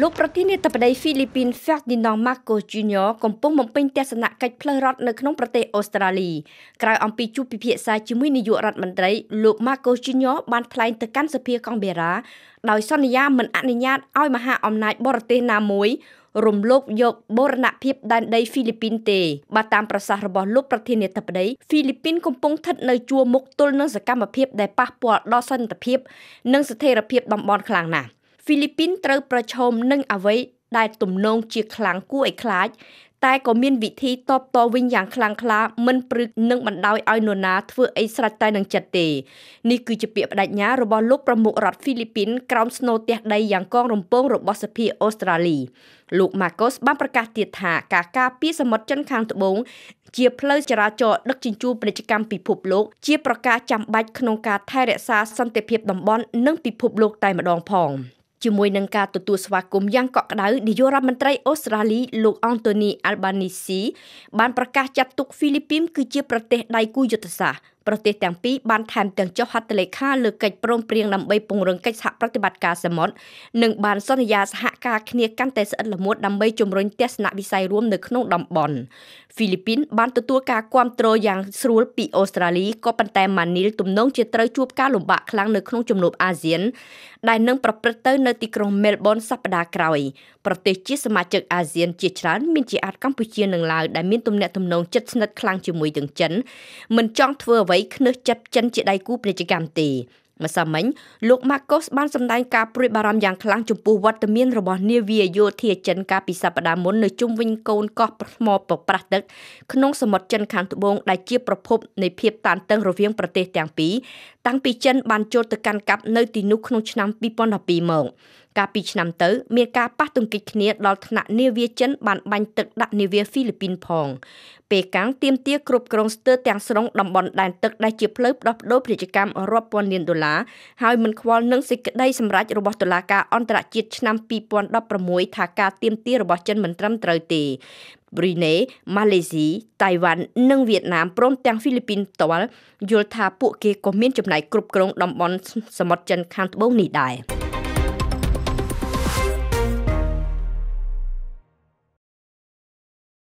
លោកប្រធានាធិបតីហ្វីលីពីន Ferdinand Marcos Jr កំពុងបំពេញទស្សនកិច្ចផ្លូវរដ្ឋនៅក្នុងប្រទេសអូស្ត្រាលីក្រៅអំពីជួបពិភាក្សាជាមួយនាយករដ្ឋមន្ត្រីលោក Marcos Jr បានថ្លែងទៅកាន់សភាកង់បេរ៉ាដោយសន្យាមិនអនុញ្ញាតឲ្យមហាអំណាចបរទេសណាមួយរំលោភយកបូរណភាពដែនដីហ្វីលីពីនទេ បាទតាមប្រសាសន៍របស់លោកប្រធានាធិបតីហ្វីលីពីនកំពុងស្ថិតនៅជួរមុខទល់នឹងសកម្មភាពដែលប៉ះពាល់ដល់សន្តិភាពនិងស្ថិរភាពតំបន់ខ្លាំងណាស់ហ្វីលីពីនត្រូវប្រឈមនឹងអ្វីដែលទំនងជាខ្លាំងគួរឲ្យខ្លាច តែក៏មានវិធីតបតវិញយ៉ាងខ្លាំងក្លាមិនព្រឹកនឹងបណ្ដោយឲ្យនរណាធ្វើអីស្រេចតែនឹងចិត្តទេនេះគឺជាពាក្យបដិញ្ញារបស់លោកប្រមុខរដ្ឋហ្វីលីពីនក្រោមស្នូទះដីយ៉ាងកងរំពងរបស់សភាអូស្ត្រាលីលោក Marcos បានប្រកាសទៀតថាការការពារសមុទ្រចិនខាងត្បូងជាផ្លូវចរាចរណ៍ដឹកជញ្ជូនពាណិជ្ជកម្មពិភពលោកជាប្រការចាំបាច់ក្នុងការថែរក្សាសន្តិភាពតំបន់និងពិភពលោកតែម្ដងផង។ជាមួយនឹងការទទួលស្វាគមន៍យ៉ាងកក់ក្ដៅនាយករដ្ឋមន្ត្រីអូស្ត្រាលីលោកអង់តូនីអាល់បានីស៊ីបានប្រកាសចាត់ទុកហ្វីលីពីនគឺជា ប្រទេសដៃគូយុទ្ធសាស្ត្រប្រទេសទាំងពីរបានថែមទាំងចុះហត្ថលេខាលើកិច្ចព្រមព្រៀងដើម្បីពង្រឹងកិច្ចសហប្រតិបត្តិការសមុទ្រនិងបានសន្យាសហការគ្នាកាន់តែស្អិតល្មួតដើម្បីជំរុញទស្សនវិស័យរួមនៅក្នុងតំបន់ហ្វីលីពីនបានទទួលការគ្រប់គ្រងយ៉ាងស្រួលពីអូស្ត្រាលីក៏ប៉ុន្តែម៉ានីលទំនងជាត្រូវជួបការលំបាកខ្លាំងនៅក្នុងជំនួបអាស៊ានដែលនឹងប្រព្រឹត្តទៅនៅទីក្រុងមែលប៊នសប្តាហ៍ក្រោយប្រទេសជាសមាជិកអាស៊ានជាច្រើនមានជាអាចកម្ពុជានិងឡាវដែលមានទំនាក់ទំនងជិតស្និទ្ធខ្លាំងជាមួយទាំងចិនមិនចង់ធ្វើអ្វីដើម្បីខ្នើសចិត្តចិនជាដៃគូពាណិជ្ជកម្មទេម្សិលមិញលោក Marcos បានសម្ដែងការព្រួយបារម្ភយ៉ាងខ្លាំងចំពោះវត្តមានរបស់នាវាយោធាចិនកាលពីសប្តាហ៍មុននៅជុំវិញកូនកោះថ្មប្រប្រាស់ទឹកក្នុងសមុទ្រចិនខាងត្បូងដែលជាប្រភពនៃភាពតានតឹងរវាងប្រទេសទាំងពីរតាំងពីចិនបានចូលទៅកាន់កាប់នៅទីនោះក្នុងឆ្នាំ2012មកកាលពីឆ្នាំទៅមានការប៉ះទង្គិចគ្នាដល់ថ្នាក់នាវាចិនបានបាញ់ទឹកដាក់នាវាហ្វីលីពីនផងពេលកាំងទៀមទាគ្រប់គ្រងស្ទើរទាំងស្រុងតំបន់ដែនទឹកដែលជាផ្លូវផ្ដោះប្ដូរពាណិជ្ជកម្មរាប់ពាន់លានដុល្លារហើយមិនខ្វល់នឹងសេចក្តីសម្រេចរបស់តុលាការអន្តរជាតិឆ្នាំ2016ថាការទៀមទារបស់ចិនមិនត្រឹមត្រូវទេប៊្រីណេម៉ាឡេស៊ីតៃវ៉ាន់និងវៀតណាមព្រមទាំងហ្វីលីពីនផ្ទាល់យល់ថាពួកគេក៏មានចំណាយគ្រប់គ្រងតំបន់សមុទ្រចិនខាងត្បូងនេះដែរ